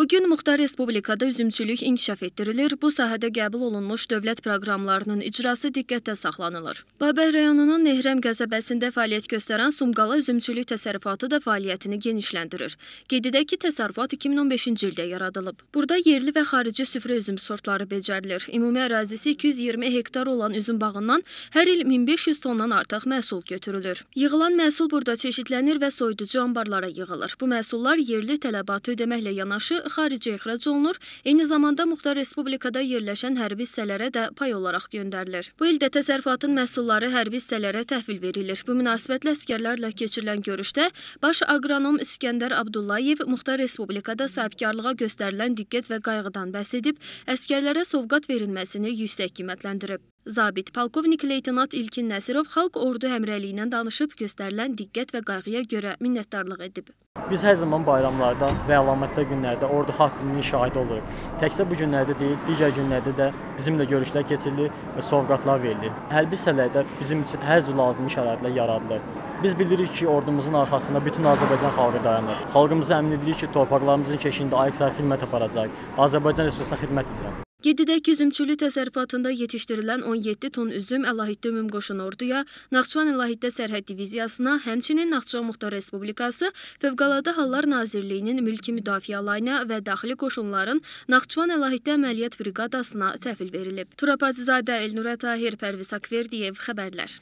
Bugün Muxtar Respublikada üzümçülük inkişaf etdirilir, bu sahədə qəbul olunmuş dövlət proqramlarının icrası diqqətdə saxlanılır. Babək rayonunun Nehrəm qəzəbəsində fəaliyyət göstərən Sumqala üzümçülük təsərrüfatı da fəaliyyətini genişləndirir. Qeyd edək ki, təsərrüfat 2015-ci ildə yaradılıb. Burada yerli və xarici süfrə üzüm sortları becərilir. Ümumi ərazisi 220 hektar olan üzüm bağından hər il 1500 tondan artıq məhsul götürülür. Yığılan məhsul burada çeşidlənir və soyuducu anbarlara yığılır. Bu məhsullar yerli tələbatı ödəməklə yanaşı xaricə ixrac olunur, eyni zamanda Muxtar Respublikada yerləşən hərbi hissələrə də pay olaraq göndərilir. Bu ildə təsərrüfatın məhsulları hərbi hissələrə təhvil verilir. Bu münasibətlə əskərlərlə keçirilən görüşdə baş aqronom İskəndər Abdullayev Muxtar Respublikada sahibkarlığa göstərilən diqqət və qayğıdan bəhs edib, əskərlərə sovqat verilməsini yüksək qiymətləndirib. Zabit polkovnik leytenant İlkin Nəsirov xalq ordu həmrəliyindən danışıb göstərilən diqqət və qayğıya görə minnətdarlıq edib. Biz hər zaman bayramlarda və əlamətli günlərdə ordu xalq dilinin şahidi oluruq. Təkcə bu günlərdə deyil, digər günlərdə də bizimlə görüşlər keçirilir və sovqatlar verilir. Hərbi səhlərdə bizim üçün hər cür lazımi şəraitlər yaradılır. Biz bilirik ki, ordumuzun arxasında bütün Azərbaycan xalqı dayanır. Xalqımızı əmin edirik ki, torpaqlarımızın keşiyində ayıq-sayıq xidmət aparacaq. Azərbaycan Respublikasına xidmət edirəm. Gedidə ki, üzümçülü təsərrüfatında yetişdirilən 17 ton üzüm Əlahiddə Ümumqoşun Orduya, Naxçıvan Əlahiddə Sərhəd Diviziyasına, həmçinin Naxçıvan Muxtar Respublikası Fövqəladə Hallar Nazirliyinin mülki müdafiə alayına və daxili qoşunların Naxçıvan Əlahiddə Əməliyyat Briqadasına təhvil verilib. Turapacızadə Elnurə Tahir, Pərviz Akverdiyev, xəbərlər.